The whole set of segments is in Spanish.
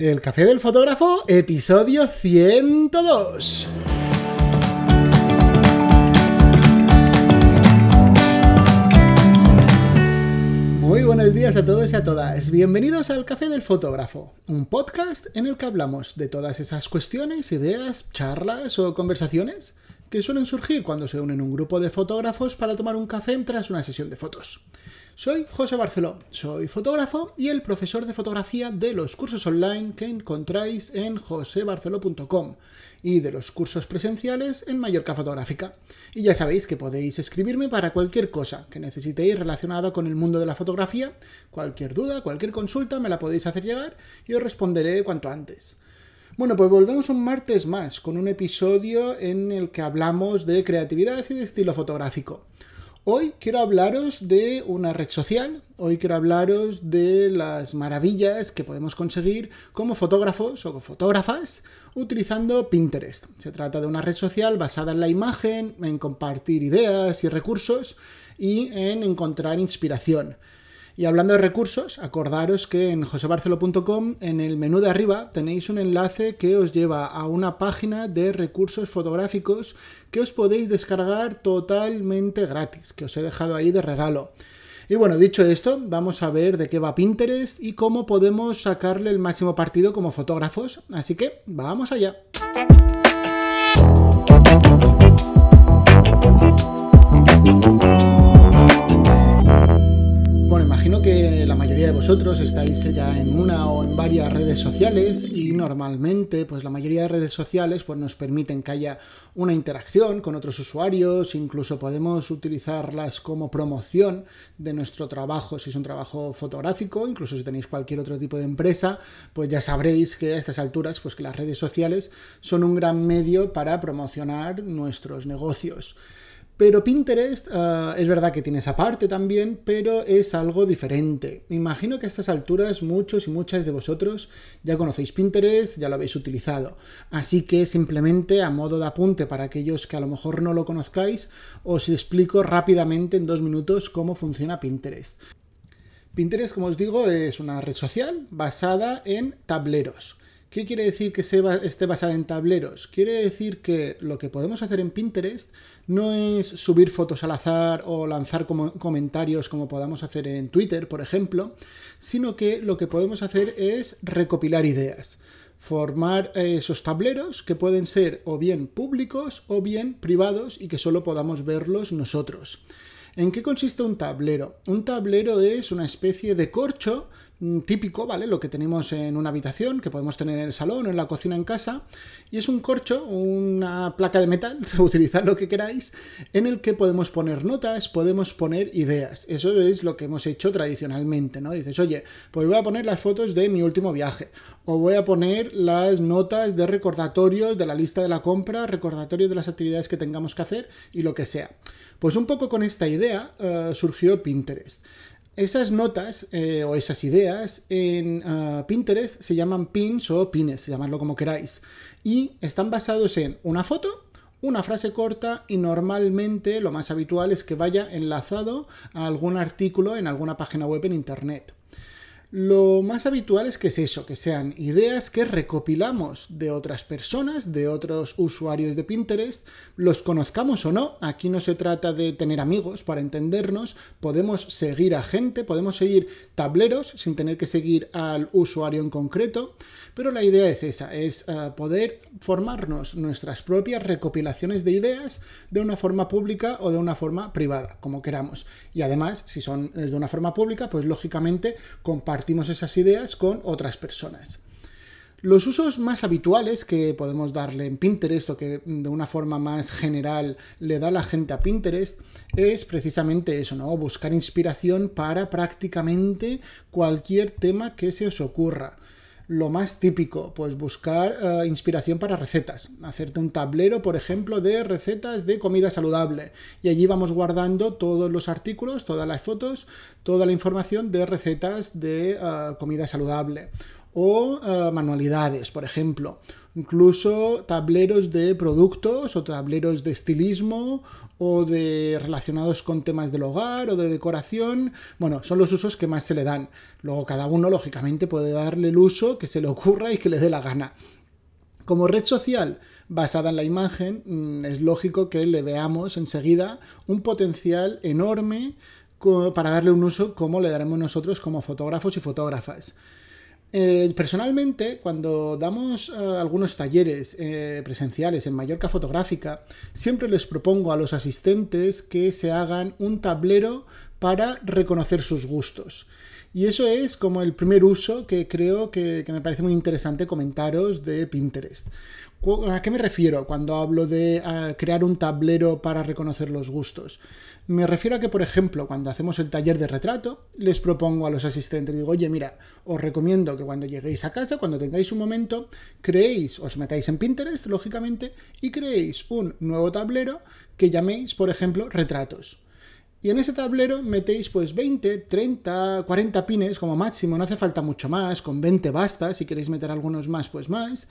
El Café del Fotógrafo, episodio 102. Muy buenos días a todos y a todas. Bienvenidos al Café del Fotógrafo, un podcast en el que hablamos de todas esas cuestiones, ideas, charlas o conversaciones que suelen surgir cuando se unen un grupo de fotógrafos para tomar un café tras una sesión de fotos. Soy José Barceló, soy fotógrafo y el profesor de fotografía de los cursos online que encontráis en josebarceló.com y de los cursos presenciales en Mallorca Fotográfica. Y ya sabéis que podéis escribirme para cualquier cosa que necesitéis relacionada con el mundo de la fotografía, cualquier duda, cualquier consulta me la podéis hacer llegar y os responderé cuanto antes. Bueno, pues volvemos un martes más con un episodio en el que hablamos de creatividad y de estilo fotográfico. Hoy quiero hablaros de una red social, hoy quiero hablaros de las maravillas que podemos conseguir como fotógrafos o fotógrafas utilizando Pinterest. Se trata de una red social basada en la imagen, en compartir ideas y recursos y en encontrar inspiración. Y hablando de recursos, acordaros que en josebarcelo.com, en el menú de arriba, tenéis un enlace que os lleva a una página de recursos fotográficos que os podéis descargar totalmente gratis, que os he dejado ahí de regalo. Y bueno, dicho esto, vamos a ver de qué va Pinterest y cómo podemos sacarle el máximo partido como fotógrafos. Así que vamos allá. que la mayoría de vosotros estáis ya en una o en varias redes sociales y normalmente pues la mayoría de redes sociales pues nos permiten que haya una interacción con otros usuarios, incluso podemos utilizarlas como promoción de nuestro trabajo, si es un trabajo fotográfico, incluso si tenéis cualquier otro tipo de empresa, pues ya sabréis que a estas alturas pues que las redes sociales son un gran medio para promocionar nuestros negocios. Pero Pinterest ah, es verdad que tiene esa parte también, pero es algo diferente. Imagino que a estas alturas muchos y muchas de vosotros ya conocéis Pinterest, ya lo habéis utilizado. Así que simplemente a modo de apunte para aquellos que a lo mejor no lo conozcáis, os explico rápidamente en dos minutos cómo funciona Pinterest. Pinterest, como os digo, es una red social basada en tableros. ¿Qué quiere decir que se esté basada en tableros? Quiere decir que lo que podemos hacer en Pinterest no es subir fotos al azar o lanzar como, comentarios como podamos hacer en Twitter, por ejemplo, sino que lo que podemos hacer es recopilar ideas formar eh, esos tableros que pueden ser o bien públicos o bien privados y que solo podamos verlos nosotros. ¿En qué consiste un tablero? Un tablero es una especie de corcho Mm, típico, ¿vale? Lo que tenemos en una habitación, que podemos tener en el salón o en la cocina en casa, y es un corcho, una placa de metal, utilizad lo que queráis, en el que podemos poner notas, podemos poner ideas. Eso es lo que hemos hecho tradicionalmente, ¿no? Dices, oye, pues voy a poner las fotos de mi último viaje, o voy a poner las notas de recordatorios de la lista de la compra, recordatorios de las actividades que tengamos que hacer y lo que sea. Pues un poco con esta idea eh, surgió Pinterest. Esas notas eh, o esas ideas en ah, Pinterest se llaman pins o pines, llamadlo como queráis, y están basados en una foto, una frase corta y normalmente lo más habitual es que vaya enlazado a algún artículo en alguna página web en Internet. Lo más habitual es que es eso, que sean ideas que recopilamos de otras personas, de otros usuarios de Pinterest, los conozcamos o no, aquí no se trata de tener amigos para entendernos, podemos seguir a gente, podemos seguir tableros sin tener que seguir al usuario en concreto, pero la idea es esa, es eh, poder formarnos nuestras propias recopilaciones de ideas de una forma pública o de una forma privada, como queramos. Y además, si son de una forma pública, pues lógicamente compartimos compartimos esas ideas con otras personas. Los usos más habituales que podemos darle en Pinterest o que de una forma más general le da la gente a Pinterest es precisamente eso, ¿no? Buscar inspiración para prácticamente cualquier tema que se os ocurra lo más típico, pues buscar eh, inspiración para recetas, hacerte un tablero, por ejemplo, de recetas de comida saludable. Y allí vamos guardando todos los artículos, todas las fotos, toda la información de recetas de eh, comida saludable o eh, manualidades, por ejemplo. Incluso tableros de productos o tableros de estilismo o de relacionados con temas del hogar o de decoración. Bueno, son los usos que más se le dan. Luego cada uno, lógicamente, puede darle el uso que se le ocurra y que le dé la gana. Como red social basada en la imagen, mm, es lógico que le veamos enseguida un potencial enorme para darle un uso como le daremos nosotros como fotógrafos y fotógrafas. Eh, personalmente, cuando damos eh, algunos talleres eh, presenciales en Mallorca Fotográfica, siempre les propongo a los asistentes que se hagan un tablero para reconocer sus gustos. Y eso es como el primer uso que creo que, que me parece muy interesante comentaros de Pinterest. ¿A qué me refiero cuando hablo de ah, crear un tablero para reconocer los gustos? Me refiero a que, por ejemplo, cuando hacemos el taller de retrato, les propongo a los asistentes, digo, oye, mira, os recomiendo que cuando lleguéis a casa, cuando tengáis un momento, creéis, os metáis en Pinterest, lógicamente, y creéis un nuevo tablero que llaméis, por ejemplo, retratos. Y en ese tablero metéis pues 20, 30, 40 pines como máximo, no hace falta mucho más, con 20 basta, si queréis meter algunos más pues más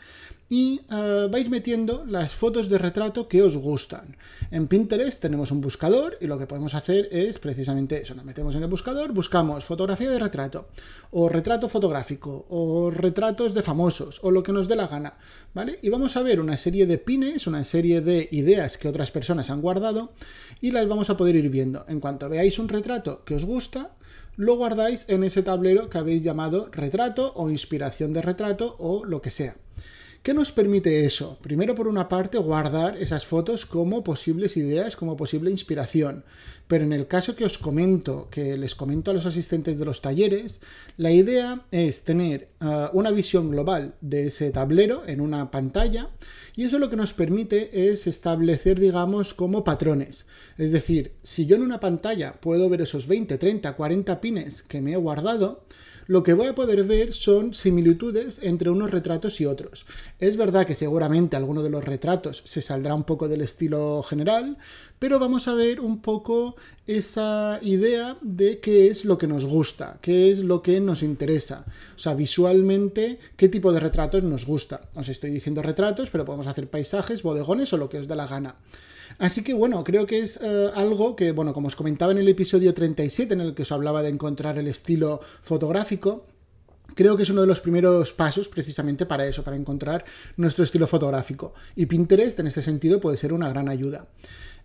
y eh, vais metiendo las fotos de retrato que os gustan. En Pinterest tenemos un buscador y lo que podemos hacer es precisamente eso. Nos metemos en el buscador, buscamos fotografía de retrato, o retrato fotográfico, o retratos de famosos, o lo que nos dé la gana, ¿vale? Y vamos a ver una serie de pines, una serie de ideas que otras personas han guardado y las vamos a poder ir viendo. En cuanto veáis un retrato que os gusta, lo guardáis en ese tablero que habéis llamado retrato o inspiración de retrato o lo que sea. ¿Qué nos permite eso? Primero, por una parte, guardar esas fotos como posibles ideas, como posible inspiración. Pero en el caso que os comento, que les comento a los asistentes de los talleres, la idea es tener ah, una visión global de ese tablero en una pantalla y eso lo que nos permite es establecer, digamos, como patrones. Es decir, si yo en una pantalla puedo ver esos 20, 30, 40 pines que me he guardado, lo que voy a poder ver son similitudes entre unos retratos y otros. Es verdad que seguramente alguno de los retratos se saldrá un poco del estilo general, pero vamos a ver un poco esa idea de qué es lo que nos gusta, qué es lo que nos interesa. O sea, visualmente, qué tipo de retratos nos gusta. Os estoy diciendo retratos, pero podemos hacer paisajes, bodegones o lo que os dé la gana. Así que bueno, creo que es eh, algo que, bueno, como os comentaba en el episodio 37 en el que os hablaba de encontrar el estilo fotográfico, Creo que es uno de los primeros pasos precisamente para eso, para encontrar nuestro estilo fotográfico. Y Pinterest en este sentido puede ser una gran ayuda.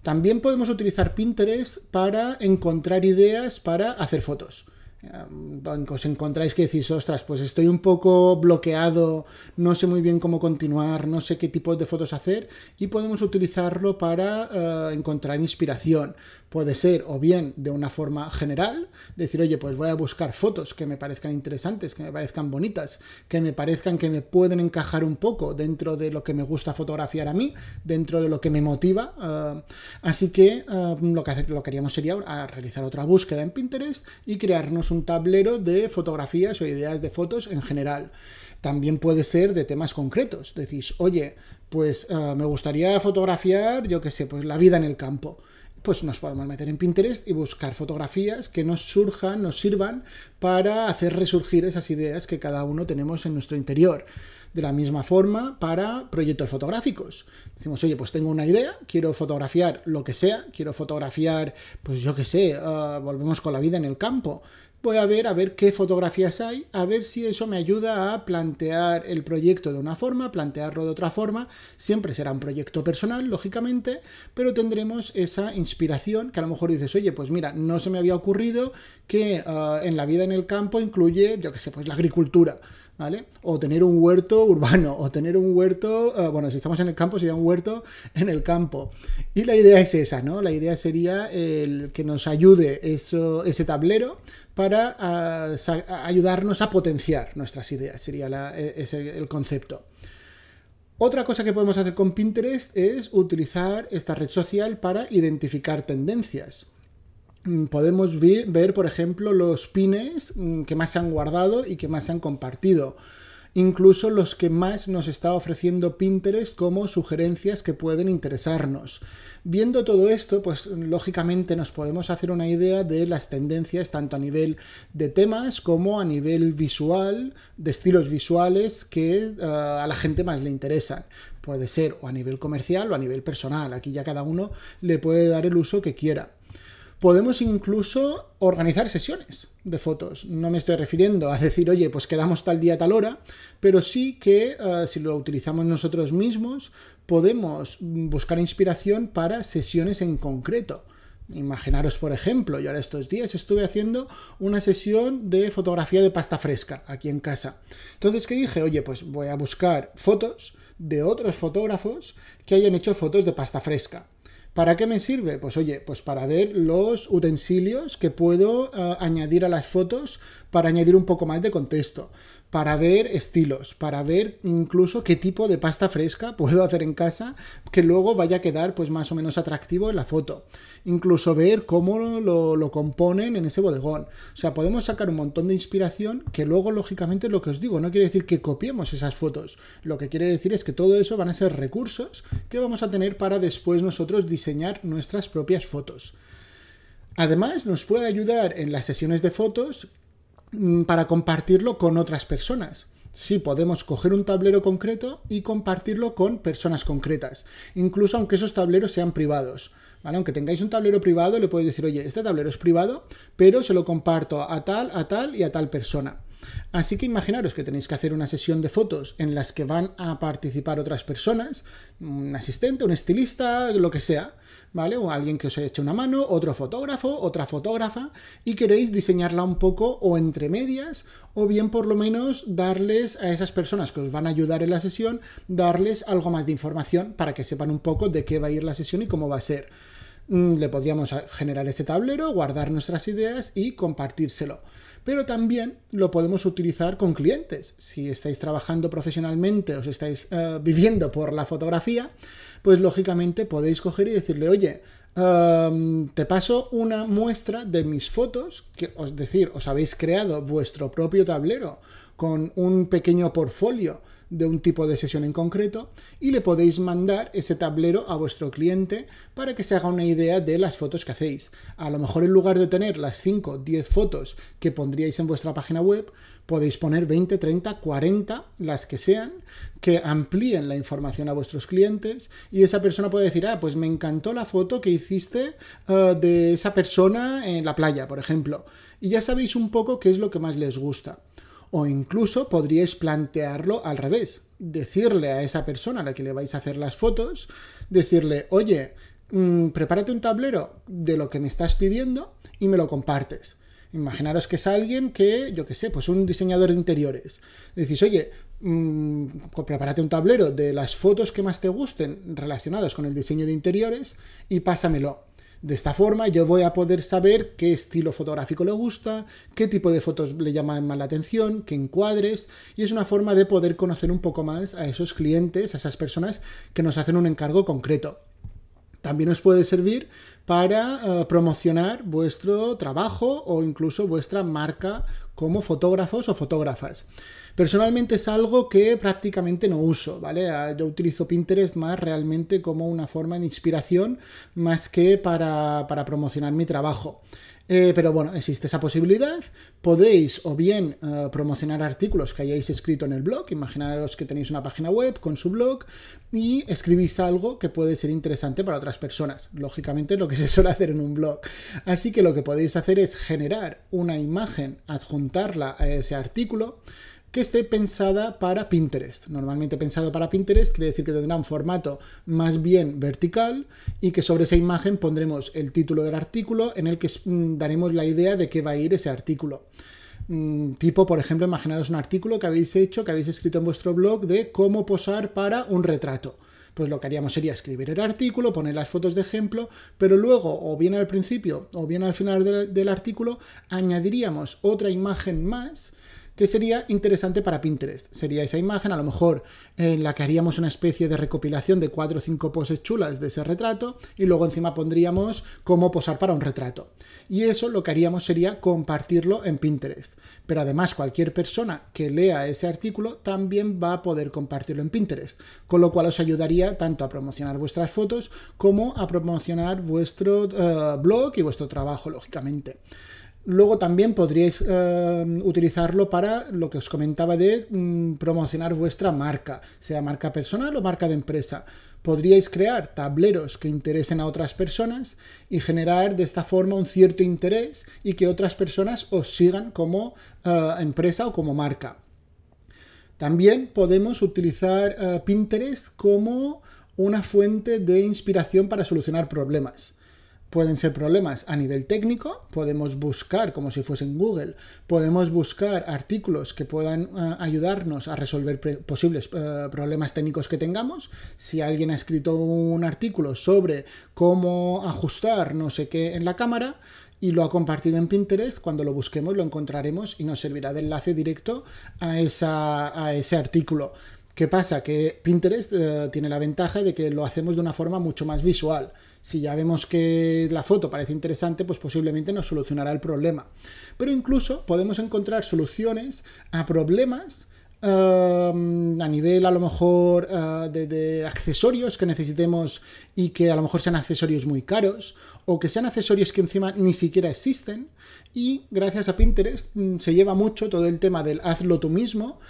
También podemos utilizar Pinterest para encontrar ideas para hacer fotos os encontráis que decís, ostras, pues estoy un poco bloqueado, no sé muy bien cómo continuar, no sé qué tipo de fotos hacer, y podemos utilizarlo para eh, encontrar inspiración, Puede ser o bien de una forma general, decir, oye, pues voy a buscar fotos que me parezcan interesantes, que me parezcan bonitas, que me parezcan que me pueden encajar un poco dentro de lo que me gusta fotografiar a mí, dentro de lo que me motiva. Ah, así que ah, lo, que lo que haríamos sería realizar otra búsqueda en Pinterest y crearnos un tablero de fotografías o ideas de fotos en general también puede ser de temas concretos. Decís, oye, pues ah, me gustaría fotografiar, yo qué sé, pues la vida en el campo pues nos podemos meter en Pinterest y buscar fotografías que nos surjan, nos sirvan para hacer resurgir esas ideas que cada uno tenemos en nuestro interior. De la misma forma, para proyectos fotográficos. Decimos, oye, pues tengo una idea, quiero fotografiar lo que sea, quiero fotografiar, pues yo qué sé, ah, volvemos con la vida en el campo voy a ver a ver qué fotografías hay, a ver si eso me ayuda a plantear el proyecto de una forma, plantearlo de otra forma. Siempre será un proyecto personal, lógicamente, pero tendremos esa inspiración que a lo mejor dices, oye, pues mira, no se me había ocurrido que ah, en la vida en el campo incluye, yo qué sé, pues la agricultura. ¿Vale? O tener un huerto urbano, o tener un huerto, ah, bueno, si estamos en el campo sería un huerto en el campo. Y la idea es esa, ¿no? La idea sería el que nos ayude eso, ese tablero para ah, ayudarnos a potenciar nuestras ideas, sería e, el concepto. Otra cosa que podemos hacer con Pinterest es utilizar esta red social para identificar tendencias. Mm, podemos ver, por ejemplo, los pines mm, que más se han guardado y que más se han compartido incluso los que más nos está ofreciendo Pinterest como sugerencias que pueden interesarnos. Viendo todo esto, pues lógicamente nos podemos hacer una idea de las tendencias tanto a nivel de temas como a nivel visual, de estilos visuales que eh, a la gente más le interesan. Puede ser o a nivel comercial o a nivel personal, aquí ya cada uno le puede dar el uso que quiera podemos incluso organizar sesiones de fotos. No me estoy refiriendo a decir, oye, pues quedamos tal día, tal hora, pero sí que eh, si lo utilizamos nosotros mismos, podemos buscar inspiración para sesiones en concreto. Imaginaros, por ejemplo, yo ahora estos días estuve haciendo una sesión de fotografía de pasta fresca aquí en casa. Entonces, ¿qué dije? Oye, pues voy a buscar fotos de otros fotógrafos que hayan hecho fotos de pasta fresca. ¿Para qué me sirve? Pues oye, pues para ver los utensilios que puedo eh, añadir a las fotos para añadir un poco más de contexto para ver estilos, para ver incluso qué tipo de pasta fresca puedo hacer en casa que luego vaya a quedar pues más o menos atractivo en la foto. Incluso ver cómo lo, lo componen en ese bodegón. O sea, podemos sacar un montón de inspiración que luego lógicamente lo que os digo no quiere decir que copiemos esas fotos. Lo que quiere decir es que todo eso van a ser recursos que vamos a tener para después nosotros diseñar nuestras propias fotos. Además, nos puede ayudar en las sesiones de fotos Mm, para compartirlo con otras personas. Sí, podemos coger un tablero concreto y compartirlo con personas concretas, incluso aunque esos tableros sean privados. Aunque tengáis un tablero privado, le podéis decir, oye, este tablero es privado, pero se lo comparto a tal, a tal y a tal persona. Así que imaginaros que tenéis que hacer una sesión de fotos en las que van a participar otras personas, un asistente, un estilista, lo que sea, ¿vale? O alguien que os haya hecho una mano, otro fotógrafo, otra fotógrafa, y queréis diseñarla un poco o entre medias, o bien por lo menos darles a esas personas que os van a ayudar en la sesión, darles algo más de información para que sepan un poco de qué va a ir la sesión y cómo va a ser mm, le podríamos generar ese tablero, guardar nuestras ideas y compartírselo pero también lo podemos utilizar con clientes. Si estáis trabajando profesionalmente, os estáis eh, viviendo por la fotografía, pues lógicamente podéis coger y decirle, oye, em, te paso una muestra de mis fotos, que os decir, os habéis creado vuestro propio tablero con un pequeño portfolio de un tipo de sesión en concreto y le podéis mandar ese tablero a vuestro cliente para que se haga una idea de las fotos que hacéis. A lo mejor en lugar de tener las 5, 10 fotos que pondríais en vuestra página web, podéis poner 20, 30, 40, las que sean, que amplíen la información a vuestros clientes y esa persona puede decir, ah, pues me encantó la foto que hiciste eh, de esa persona en la playa, por ejemplo. Y ya sabéis un poco qué es lo que más les gusta. O incluso podríais plantearlo al revés, decirle a esa persona a la que le vais a hacer las fotos, decirle, oye, mm, prepárate un tablero de lo que me estás pidiendo y me lo compartes. Imaginaros que es alguien que, yo qué sé, pues un diseñador de interiores. Decís, oye, mm, prepárate un tablero de las fotos que más te gusten relacionadas con el diseño de interiores y pásamelo. De esta forma yo voy a poder saber qué estilo fotográfico le gusta, qué tipo de fotos le llaman más la atención, qué encuadres, y es una forma de poder conocer un poco más a esos clientes, a esas personas que nos hacen un encargo concreto. También os puede servir para eh, promocionar vuestro trabajo o incluso vuestra marca como fotógrafos o fotógrafas. Personalmente es algo que prácticamente no uso, ¿vale? Ah, yo utilizo Pinterest más realmente como una forma de inspiración más que para, promocionar mi trabajo. Eh, pero bueno, existe esa posibilidad. Podéis o bien eh, promocionar artículos que hayáis escrito en el blog. Imaginaros que tenéis una página web con su blog y escribís algo que puede ser interesante para otras personas. Lógicamente lo que se suele hacer en un blog. Así que lo que podéis hacer es generar una imagen, adjuntarla a ese artículo que esté pensada para Pinterest. Normalmente pensado para Pinterest quiere decir que tendrá un formato más bien vertical y que sobre esa imagen pondremos el título del artículo en el que mm, daremos la idea de qué va a ir ese artículo mm, tipo, por ejemplo, imaginaros un artículo que habéis hecho, que habéis escrito en vuestro blog de cómo posar para un retrato. Pues lo que haríamos sería escribir el artículo, poner las fotos de ejemplo, pero luego, o bien al principio o bien al final del, del artículo, añadiríamos otra imagen más que sería interesante para Pinterest. Sería esa imagen, a lo mejor en la que haríamos una especie de recopilación de cuatro o cinco poses chulas de ese retrato y luego encima pondríamos cómo posar para un retrato. Y eso lo que haríamos sería compartirlo en Pinterest. Pero además cualquier persona que lea ese artículo también va a poder compartirlo en Pinterest, con lo cual os ayudaría tanto a promocionar vuestras fotos como a promocionar vuestro eh, blog y vuestro trabajo, lógicamente. Luego también podríais eh, utilizarlo para lo que os comentaba de mm, promocionar vuestra marca, sea marca personal o marca de empresa. Podríais crear tableros que interesen a otras personas y generar de esta forma un cierto interés y que otras personas os sigan como eh, empresa o como marca. También podemos utilizar eh, Pinterest como una fuente de inspiración para solucionar problemas pueden ser problemas a nivel técnico, podemos buscar como si fuese en Google, podemos buscar artículos que puedan eh, ayudarnos a resolver posibles eh, problemas técnicos que tengamos. Si alguien ha escrito un artículo sobre cómo ajustar no sé qué en la cámara, y lo ha compartido en Pinterest, cuando lo busquemos lo encontraremos y nos servirá de enlace directo a, ese artículo. ¿Qué pasa? Que Pinterest eh, tiene la ventaja de que lo hacemos de una forma mucho más visual. Si ya vemos que la foto parece interesante, pues posiblemente nos solucionará el problema. Pero incluso podemos encontrar soluciones a problemas um, a nivel a lo mejor uh, de, accesorios que necesitemos y que a lo mejor sean accesorios muy caros o que sean accesorios que encima ni siquiera existen y gracias a Pinterest mm, se lleva mucho todo el tema del hazlo tú mismo,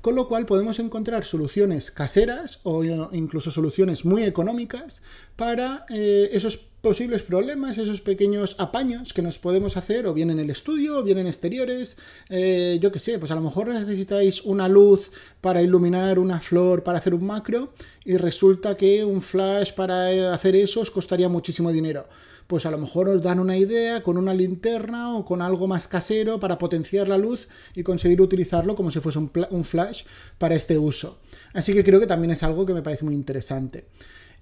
con lo cual podemos encontrar soluciones caseras o eh, incluso soluciones muy económicas para eh, esos posibles problemas, esos pequeños apaños que nos podemos hacer o bien en el estudio o bien en exteriores, eh, yo qué sé, pues a lo mejor necesitáis una luz para iluminar una flor, para hacer un macro y resulta que un flash para hacer eso os costaría muchísimo dinero. Pues a lo mejor os dan una idea con una linterna o con algo más casero para potenciar la luz y conseguir utilizarlo como si fuese un, flash para este uso. Así que creo que también es algo que me parece muy interesante.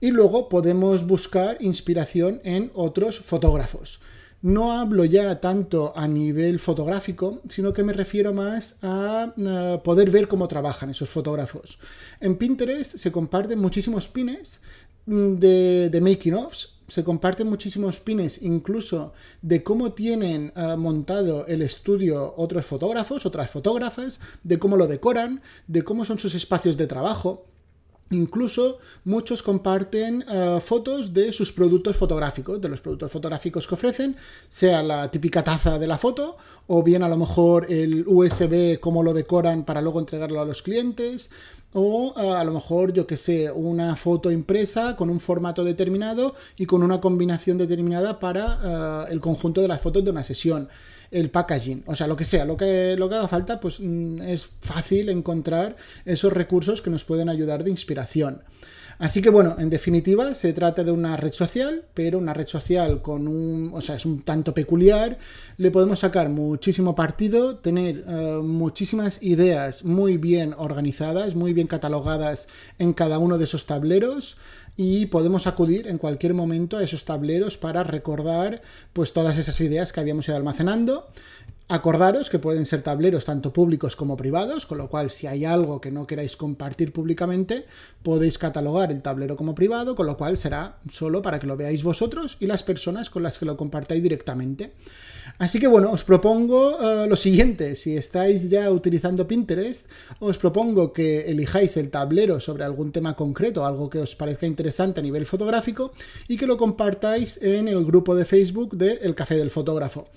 Y luego podemos buscar inspiración en otros fotógrafos no hablo ya tanto a nivel fotográfico, sino que me refiero más a, eh, poder ver cómo trabajan esos fotógrafos. En Pinterest se comparten muchísimos pines mm, de, de making-offs se comparten muchísimos pines, incluso de cómo tienen eh, montado el estudio otros fotógrafos, otras fotógrafas, de cómo lo decoran, de cómo son sus espacios de trabajo. Incluso muchos comparten eh, fotos de sus productos fotográficos, de los productos fotográficos que ofrecen, sea la típica taza de la foto, o bien a lo mejor el USB, cómo lo decoran para luego entregarlo a los clientes, o a lo mejor, yo que sé, una foto impresa con un formato determinado y con una combinación determinada para eh, el conjunto de las fotos de una sesión, el packaging, o sea, lo que sea, lo que, lo que haga falta, pues mm, es fácil encontrar esos recursos que nos pueden ayudar de inspiración. Así que bueno, en definitiva se trata de una red social, pero una red social con un, o sea, es un tanto peculiar, le podemos sacar muchísimo partido, tener eh, muchísimas ideas muy bien organizadas, muy bien catalogadas en cada uno de esos tableros y podemos acudir en cualquier momento a esos tableros para recordar pues todas esas ideas que habíamos ido almacenando Acordaros que pueden ser tableros tanto públicos como privados, con lo cual si hay algo que no queráis compartir públicamente, podéis catalogar el tablero como privado, con lo cual será solo para que lo veáis vosotros y las personas con las que lo compartáis directamente. Así que bueno, os propongo eh, lo siguiente, si estáis ya utilizando Pinterest, os propongo que elijáis el tablero sobre algún tema concreto, algo que os parezca interesante a nivel fotográfico y que lo compartáis en el grupo de Facebook de El Café del Fotógrafo.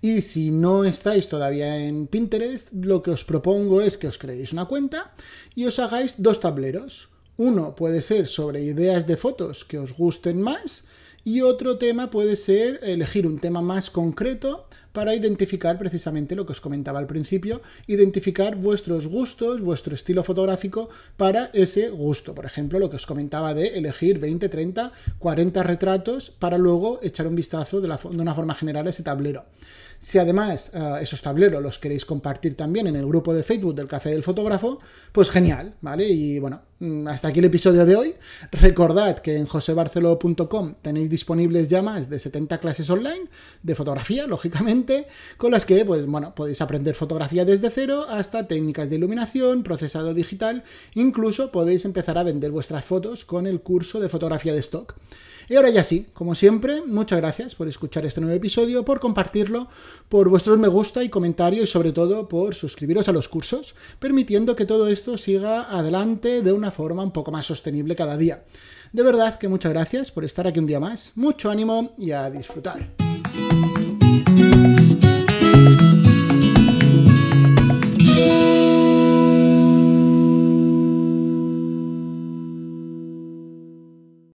Y si no estáis todavía en Pinterest, lo que os propongo es que os creéis una cuenta y os hagáis dos tableros. Uno puede ser sobre ideas de fotos que os gusten más y otro tema puede ser elegir un tema más concreto para identificar precisamente lo que os comentaba al principio, identificar vuestros gustos, vuestro estilo fotográfico para ese gusto. Por ejemplo, lo que os comentaba de elegir 20, 30, 40 retratos para luego echar un vistazo de, una forma general a ese tablero. Si además eh, esos tableros los queréis compartir también en el grupo de Facebook del Café del Fotógrafo, pues genial, ¿vale? Y bueno, mm, hasta aquí el episodio de hoy. Recordad que en josebarcelo.com tenéis disponibles ya más de 70 clases online de fotografía, lógicamente, con las que, pues bueno, podéis aprender fotografía desde cero hasta técnicas de iluminación, procesado digital, incluso podéis empezar a vender vuestras fotos con el curso de fotografía de stock. Y ahora ya sí, como siempre, muchas gracias por escuchar este nuevo episodio, por compartirlo, por vuestros me gusta y comentarios y sobre todo por suscribiros a los cursos, permitiendo que todo esto siga adelante de una forma un poco más sostenible cada día. De verdad que muchas gracias por estar aquí un día más, mucho ánimo y a disfrutar.